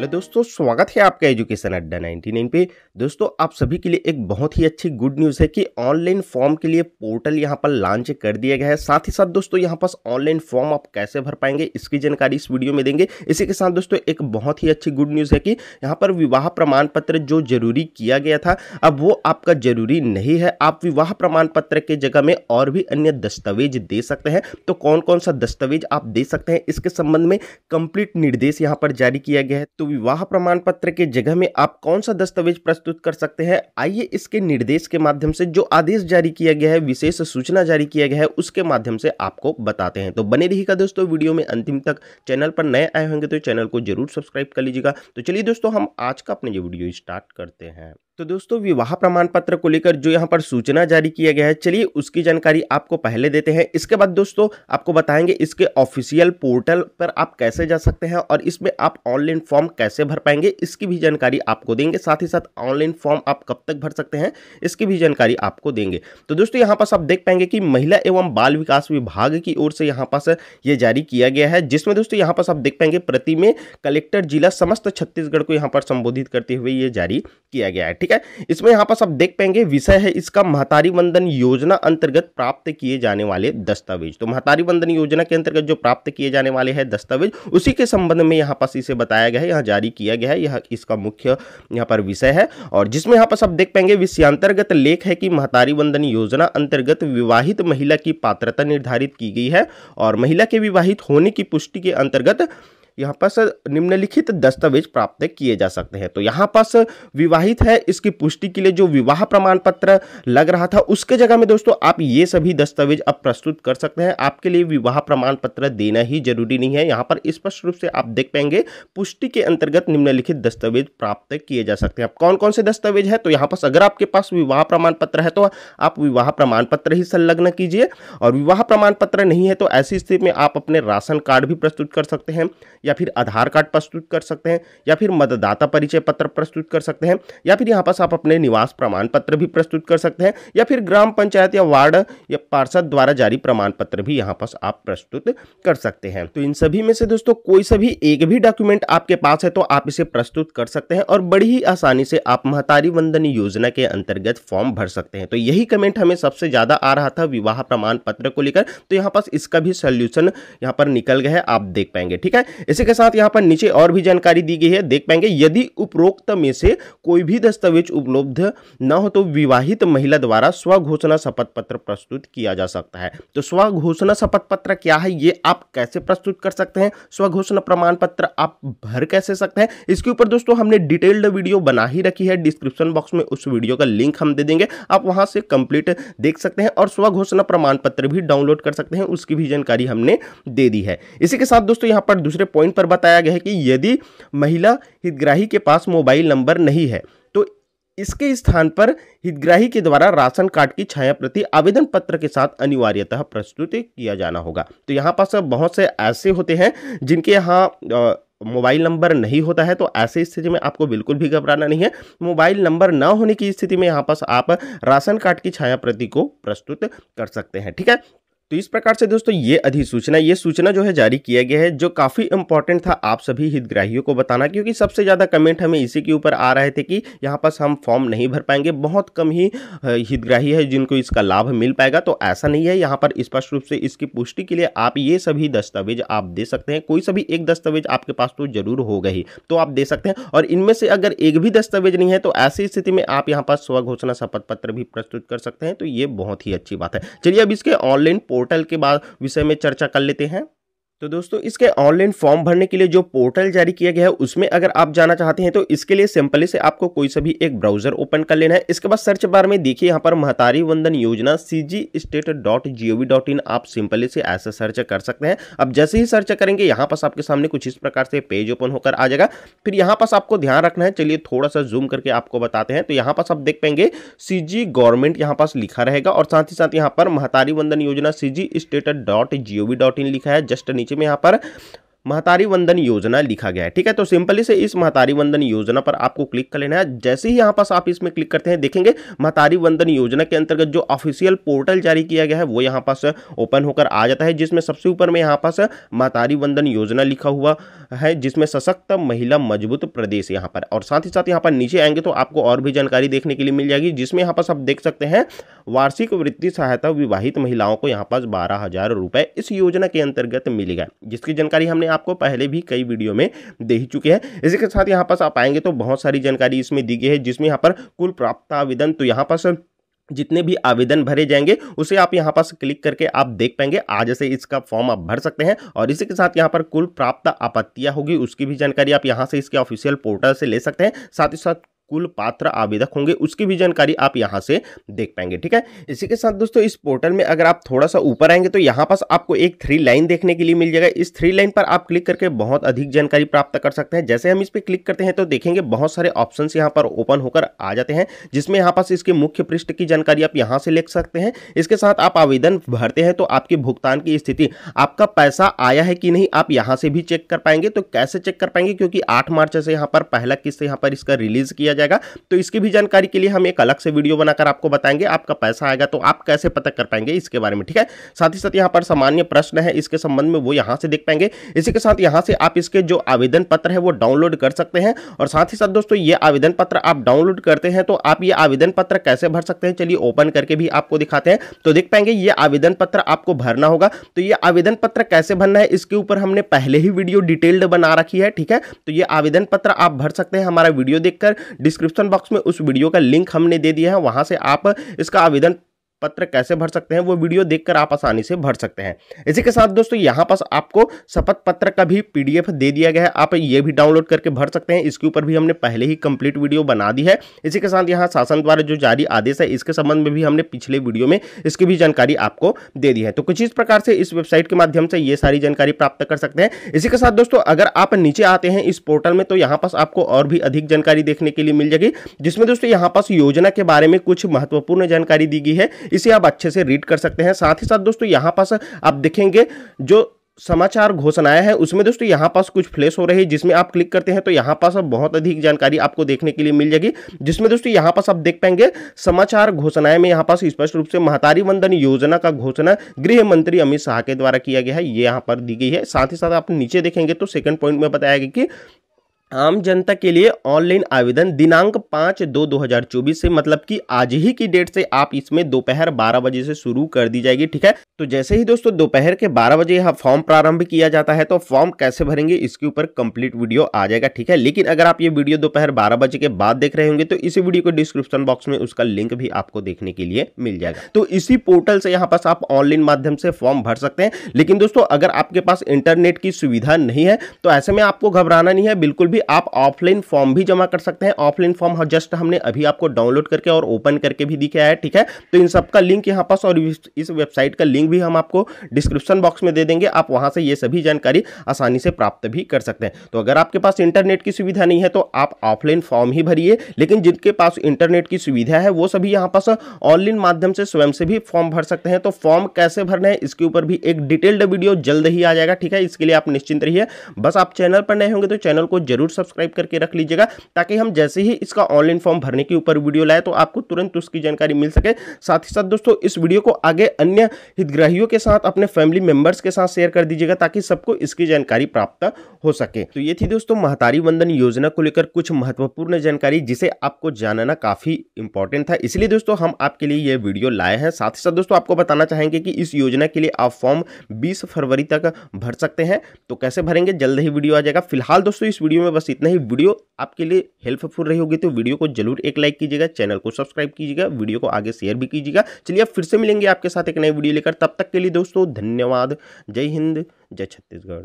hello दोस्तों स्वागत है आपका एजुकेशन अड्डा 99 पे दोस्तों आप सभी के लिए एक बहुत ही अच्छी गुड न्यूज़ है कि ऑनलाइन फॉर्म के लिए पोर्टल यहां पर लॉन्च कर दिया गया है साथ ही साथ दोस्तों यहां पर ऑनलाइन फॉर्म आप कैसे भर पाएंगे इसकी जानकारी इस वीडियो में देंगे इसी के साथ दोस्तों एक बहुत ही अच्छी गुड न्यूज़ है कि यहाँ पर विवाह प्रमाण पत्र जो जरूरी किया गया था अब वो आपका जरूरी नहीं है आप विवाह प्रमाण पत्र के जगह में और भी अन्य दस्तावेज दे सकते हैं तो कौन कौन सा दस्तावेज आप दे सकते हैं इसके संबंध में कंप्लीट निर्देश यहाँ पर जारी किया गया है तो विवाह प्रमाण पत्र के जगह में आप कौन सा दस्तावेज प्रस्तुत कर सकते हैं आइए इसके निर्देश के माध्यम से जो आदेश जारी किया गया है विशेष सूचना जारी किया गया है उसके माध्यम से आपको बताते हैं तो बने रहिएगा दोस्तों वीडियो में अंतिम तक चैनल पर नए आए होंगे तो चैनल को जरूर सब्सक्राइब कर लीजिएगा तो चलिए दोस्तों हम आज का अपने ये वीडियो स्टार्ट करते हैं तो दोस्तों विवाह प्रमाण पत्र को लेकर जो यहाँ पर सूचना जारी किया गया है चलिए उसकी जानकारी आपको पहले देते हैं इसके बाद दोस्तों आपको बताएंगे इसके ऑफिशियल पोर्टल पर आप कैसे जा सकते हैं और इसमें आप ऑनलाइन फॉर्म कैसे भर पाएंगे इसकी भी जानकारी आपको देंगे साथ ही साथ ऑनलाइन फॉर्म आप कब तक भर सकते हैं इसकी भी जानकारी आपको देंगे तो दोस्तों यहाँ पास आप देख पाएंगे कि महिला एवं बाल विकास विभाग की ओर से यहाँ पास ये जारी किया गया है जिसमें दोस्तों यहाँ पास आप देख पाएंगे प्रति में कलेक्टर जिला समस्त छत्तीसगढ़ को यहाँ पर संबोधित करते हुए ये जारी किया गया है ठीक ठीक है इसमें यहाँ पर आप देख पाएंगे विषय है इसका महतारी वंदन योजना अंतर्गत प्राप्त किए जाने वाले दस्तावेज तो महतारी वंदन योजना के अंतर्गत जो प्राप्त किए जाने वाले हैं दस्तावेज उसी के संबंध में यहाँ पास इसे बताया गया है यहाँ जारी किया गया है यह इसका मुख्य यहाँ पर विषय है और जिसमें यहाँ पर आप देख पाएंगे विषयांतर्गत लेख है कि महतारी वंदन योजना अंतर्गत विवाहित महिला की पात्रता निर्धारित की गई है और महिला के विवाहित होने की पुष्टि के अंतर्गत यहाँ पर निम्नलिखित दस्तावेज प्राप्त किए जा सकते हैं तो यहाँ पास विवाहित है इसकी पुष्टि के लिए जो विवाह प्रमाण पत्र लग रहा था उसके जगह में दोस्तों आप ये सभी दस्तावेज अब प्रस्तुत कर सकते हैं आपके लिए विवाह प्रमाण पत्र देना ही जरूरी नहीं है यहाँ पर स्पष्ट रूप से आप देख पाएंगे पुष्टि के अंतर्गत निम्नलिखित दस्तावेज प्राप्त किए जा सकते हैं अब कौन कौन से दस्तावेज है तो यहाँ पर अगर आपके पास विवाह प्रमाण पत्र है तो आप विवाह प्रमाण पत्र ही संलग्न कीजिए और विवाह प्रमाण पत्र नहीं है तो ऐसी स्थिति में आप अपने राशन कार्ड भी प्रस्तुत कर सकते हैं या फिर आधार कार्ड प्रस्तुत कर सकते हैं या फिर मतदाता परिचय पत्र प्रस्तुत कर सकते हैं या फिर यहाँ पास आप अपने निवास प्रमाण पत्र भी प्रस्तुत कर सकते हैं या फिर ग्राम पंचायत या वार्ड या पार्षद द्वारा जारी प्रमाण पत्र भी यहाँ पास आप प्रस्तुत कर सकते हैं तो इन सभी में से दोस्तों कोई सभी एक भी डॉक्यूमेंट आपके पास है तो आप इसे प्रस्तुत कर सकते हैं और बड़ी ही आसानी से आप महतारी वंदन योजना के अंतर्गत फॉर्म भर सकते हैं तो यही कमेंट हमें सबसे ज़्यादा आ रहा था विवाह प्रमाण पत्र को लेकर तो यहाँ पास इसका भी सोल्यूशन यहाँ पर निकल गया है आप देख पाएंगे ठीक है इसी के साथ यहाँ पर नीचे और भी जानकारी दी गई है देख पाएंगे यदि उपरोक्त में से कोई भी दस्तावेज उपलब्ध न हो तो विवाहित महिला द्वारा स्वघोषणा शपथ पत्र प्रस्तुत किया जा सकता है तो स्वघोषणा शपथ पत्र क्या है ये आप कैसे प्रस्तुत कर सकते हैं स्वघोषणा प्रमाण पत्र आप भर कैसे सकते हैं इसके ऊपर दोस्तों हमने डिटेल्ड वीडियो बना ही रखी है डिस्क्रिप्शन बॉक्स में उस वीडियो का लिंक हम दे देंगे आप वहां से कंप्लीट देख सकते हैं और स्वघोषणा प्रमाण पत्र भी डाउनलोड कर सकते हैं उसकी भी जानकारी हमने दे दी है इसी के साथ दोस्तों यहाँ पर दूसरे पॉइंट पर बताया गया है कि यदि महिला हितग्राही के पास मोबाइल नंबर नहीं है तो इसके स्थान पर हितग्राही के द्वारा राशन कार्ड की छाया प्रति आवेदन पत्र के साथ अनिवार्यतः प्रस्तुत किया जाना होगा तो यहाँ पास बहुत से ऐसे होते हैं जिनके यहाँ मोबाइल नंबर नहीं होता है तो ऐसे स्थिति में आपको बिल्कुल भी घबराना नहीं है मोबाइल नंबर ना होने की स्थिति में यहाँ पास आप राशन कार्ड की छाया प्रति को प्रस्तुत कर सकते हैं ठीक है तो इस प्रकार से दोस्तों ये अधिसूचना ये सूचना जो है जारी किया गया है जो काफ़ी इंपॉर्टेंट था आप सभी हितग्राहियों को बताना क्योंकि सबसे ज़्यादा कमेंट हमें इसी के ऊपर आ रहे थे कि यहाँ पर हम फॉर्म नहीं भर पाएंगे बहुत कम ही हितग्राही है जिनको इसका लाभ मिल पाएगा तो ऐसा नहीं है यहाँ पर स्पष्ट रूप से इसकी पुष्टि के लिए आप ये सभी दस्तावेज आप दे सकते हैं कोई सभी एक दस्तावेज आपके पास तो जरूर होगा ही तो आप दे सकते हैं और इनमें से अगर एक भी दस्तावेज नहीं है तो ऐसी स्थिति में आप यहाँ पर स्वघोषणा शपथ पत्र भी प्रस्तुत कर सकते हैं तो ये बहुत ही अच्छी बात है चलिए अब इसके ऑनलाइन पोर्ट पोर्टल के बाद विषय में चर्चा कर लेते हैं तो दोस्तों इसके ऑनलाइन फॉर्म भरने के लिए जो पोर्टल जारी किया गया है उसमें अगर आप जाना चाहते हैं तो इसके लिए सिंपली से आपको कोई सा भी एक ब्राउजर ओपन कर लेना है इसके बाद सर्च बार में देखिए यहाँ पर Mahtari Vandan Yojana C G state dot G O V dot in आप सिंपली से ऐसे सर्च कर सकते हैं अब जैसे ही सर्च करेंगे यहाँ पास आपके सामने कुछ इस प्रकार से पेज ओपन होकर आ जाएगा फिर यहाँ पास आपको ध्यान रखना है चलिए थोड़ा सा जूम करके आपको बताते हैं तो यहाँ पास आप देख पाएंगे सी जी गवर्नमेंट यहाँ पास लिखा रहेगा और साथ ही साथ यहाँ पर Mahtari Vandan Yojana C G state dot G O V dot in लिखा है जस्ट नीचे नीचे में यहाँ पर महतारी वंदन योजना लिखा गया है ठीक है तो सिंपली से इस महतारी वंदन योजना पर आपको क्लिक कर लेना है जैसे ही यहाँ पास आप इसमें क्लिक करते हैं देखेंगे महतारी वंदन योजना के अंतर्गत जो ऑफिशियल पोर्टल जारी किया गया है वो यहाँ पास ओपन होकर आ जाता है जिसमें सबसे ऊपर में यहाँ पास महतारी वंदन योजना लिखा हुआ है जिसमें सशक्त महिला मजबूत प्रदेश यहाँ पर और साथ ही साथ यहाँ पर नीचे आएंगे तो आपको और भी जानकारी देखने के लिए मिल जाएगी जिसमें यहाँ पास आप देख सकते हैं वार्षिक वृत्ति सहायता विवाहित महिलाओं को यहाँ पास बारह हजार इस योजना के अंतर्गत मिलेगा जिसकी जानकारी हमने आपको पहले भी कई वीडियो में दे ही चुके हैं इसी के साथ यहाँ पास आप आएंगे तो बहुत सारी जानकारी इसमें दी गई है जिसमें यहाँ पर कुल प्राप्त आवेदन तो यहाँ पास जितने भी आवेदन भरे जाएंगे उसे आप यहां पर क्लिक करके आप देख पाएंगे आज से इसका फॉर्म आप भर सकते हैं और इसी के साथ यहां पर कुल प्राप्त आपत्तियां होगी उसकी भी जानकारी आप यहां से इसके ऑफिशियल पोर्टल से ले सकते हैं साथ ही साथ कुल पात्र आवेदक होंगे उसकी भी जानकारी आप यहाँ से देख पाएंगे ठीक है इसी के साथ दोस्तों इस पोर्टल में अगर आप थोड़ा सा ऊपर आएंगे तो यहाँ पास आपको एक थ्री लाइन देखने के लिए मिल जाएगा इस थ्री लाइन पर आप क्लिक करके बहुत अधिक जानकारी प्राप्त कर सकते हैं जैसे हम इस पर क्लिक करते हैं तो देखेंगे बहुत सारे ऑप्शन यहाँ पर ओपन होकर आ जाते हैं जिसमें यहाँ पास इसके मुख्य पृष्ठ की जानकारी आप यहाँ से लिख सकते हैं इसके साथ आप आवेदन भरते हैं तो आपकी भुगतान की स्थिति आपका पैसा आया है कि नहीं आप यहाँ से भी चेक कर पाएंगे तो कैसे चेक कर पाएंगे क्योंकि आठ मार्च से यहाँ पर पहला किस्त यहाँ पर इसका रिलीज किया जाएगा तो इसकी भी जानकारी के लिए हम एक अलग से वीडियो बनाकर आपको बताएंगे आपका पैसा आएगा तो आप कैसे पता कर पाएंगे इसके बारे में ठीक है साथ ही साथ यहाँ पर सामान्य प्रश्न है इसके संबंध में वो यहाँ से देख पाएंगे इसी के साथ यहाँ से आप इसके जो आवेदन पत्र है वो डाउनलोड कर सकते हैं और साथ ही साथ दोस्तों ये आवेदन पत्र आप डाउनलोड करते हैं तो आप ये आवेदन पत्र कैसे भर सकते हैं चलिए ओपन करके भी आपको दिखाते हैं तो देख पाएंगे ये आवेदन पत्र आपको भरना होगा तो ये आवेदन पत्र कैसे भरना है इसके ऊपर हमने पहले ही वीडियो डिटेल्ड बना रखी है ठीक है तो ये आवेदन पत्र आप भर सकते हैं हमारा वीडियो देखकर डिस्क्रिप्शन बॉक्स में उस वीडियो का लिंक हमने दे दिया है वहां से आप इसका आवेदन पत्र कैसे भर सकते हैं वो वीडियो देखकर आप आसानी से भर सकते हैं इसी के साथ दोस्तों यहाँ पास आपको शपथ पत्र का भी पीडीएफ दे दिया गया है आप ये भी डाउनलोड करके भर सकते हैं इसके ऊपर भी हमने पहले ही कंप्लीट वीडियो बना दी है इसी के साथ यहाँ शासन द्वारा जो जारी आदेश है इसके संबंध में भी हमने पिछले वीडियो में इसकी भी जानकारी आपको दे दी है तो कुछ इस प्रकार से इस वेबसाइट के माध्यम से ये सारी जानकारी प्राप्त कर सकते हैं इसी के साथ दोस्तों अगर आप नीचे आते हैं इस पोर्टल में तो यहाँ पास आपको और भी अधिक जानकारी देखने के लिए मिल जाएगी जिसमें दोस्तों यहाँ पास योजना के बारे में कुछ महत्वपूर्ण जानकारी दी गई है इसे आप अच्छे से रीड कर सकते हैं साथ ही साथ दोस्तों यहाँ पास आप देखेंगे जो समाचार घोषणाएं है उसमें दोस्तों यहाँ पास कुछ फ्लैश हो रही है जिसमें आप क्लिक करते हैं तो यहाँ पास अब बहुत अधिक जानकारी आपको देखने के लिए मिल जाएगी जिसमें दोस्तों यहाँ पास आप देख पाएंगे समाचार घोषणाएं में यहाँ पास स्पष्ट रूप से महतारी वंदन योजना का घोषणा गृह मंत्री अमित शाह के द्वारा किया गया है ये यहाँ पर दी गई है साथ ही साथ आप नीचे देखेंगे तो सेकंड पॉइंट में बताया गया कि आम जनता के लिए ऑनलाइन आवेदन दिनांक पाँच दो दो हज़ार चौबीस से मतलब कि आज ही की डेट से आप इसमें दोपहर बारह बजे से शुरू कर दी जाएगी ठीक है तो जैसे ही दोस्तों दोपहर के बारह बजे यहाँ फॉर्म प्रारंभ किया जाता है तो फॉर्म कैसे भरेंगे इसके ऊपर कंप्लीट वीडियो आ जाएगा ठीक है लेकिन अगर आप ये वीडियो दोपहर बारह बजे के बाद देख रहे होंगे तो इसी वीडियो को डिस्क्रिप्शन बॉक्स में उसका लिंक भी आपको देखने के लिए मिल जाएगा तो इसी पोर्टल से यहाँ पास आप ऑनलाइन माध्यम से फॉर्म भर सकते हैं लेकिन दोस्तों अगर आपके पास इंटरनेट की सुविधा नहीं है तो ऐसे में आपको घबराना नहीं है बिल्कुल भी भी आप ऑफलाइन फॉर्म भी जमा कर सकते हैं ऑफलाइन फॉर्म हाँ, जस्ट हमने अभी आपको डाउनलोड करके और ओपन करके भी दिखाया है ठीक है तो इन सबका लिंक यहाँ पास और इस वेबसाइट का लिंक भी हम आपको डिस्क्रिप्शन बॉक्स में दे देंगे आप वहाँ से ये सभी जानकारी आसानी से प्राप्त भी कर सकते हैं तो अगर आपके पास इंटरनेट की सुविधा नहीं है तो आप ऑफलाइन फॉर्म ही भरिए लेकिन जिनके पास इंटरनेट की सुविधा है वो सभी यहाँ पास ऑनलाइन माध्यम से स्वयं से भी फॉर्म भर सकते हैं तो फॉर्म कैसे भरना है इसके ऊपर भी एक डिटेल्ड वीडियो जल्द ही आ जाएगा ठीक है इसके लिए आप निश्चिंत रहिए बस आप चैनल पर नए होंगे तो चैनल को जरूर जरूर सब्सक्राइब करके रख लीजिएगा ताकि हम जैसे ही इसका ऑनलाइन फॉर्म भरने के ऊपर वीडियो लाए तो आपको तुरंत उसकी जानकारी मिल सके साथ ही साथ दोस्तों इस वीडियो को आगे अन्य हितग्राहियों के साथ अपने फैमिली मेंबर्स के साथ शेयर कर दीजिएगा ताकि सबको इसकी जानकारी प्राप्त हो सके तो ये थी दोस्तों महतारी वंदन योजना को लेकर कुछ महत्वपूर्ण जानकारी जिसे आपको जानना काफ़ी इंपॉर्टेंट था इसलिए दोस्तों हम आपके लिए ये वीडियो लाए हैं साथ ही साथ दोस्तों आपको बताना चाहेंगे कि इस योजना के लिए आप फॉर्म 20 फरवरी तक भर सकते हैं तो कैसे भरेंगे जल्द ही वीडियो आ जाएगा फिलहाल दोस्तों इस वीडियो में बस इतना ही वीडियो आपके लिए हेल्पफुल रही होगी तो वीडियो को जरूर एक लाइक कीजिएगा चैनल को सब्सक्राइब कीजिएगा वीडियो को आगे शेयर भी कीजिएगा चलिए फिर से मिलेंगे आपके साथ एक नई वीडियो लेकर तब तक के लिए दोस्तों धन्यवाद जय हिंद जय छत्तीसगढ़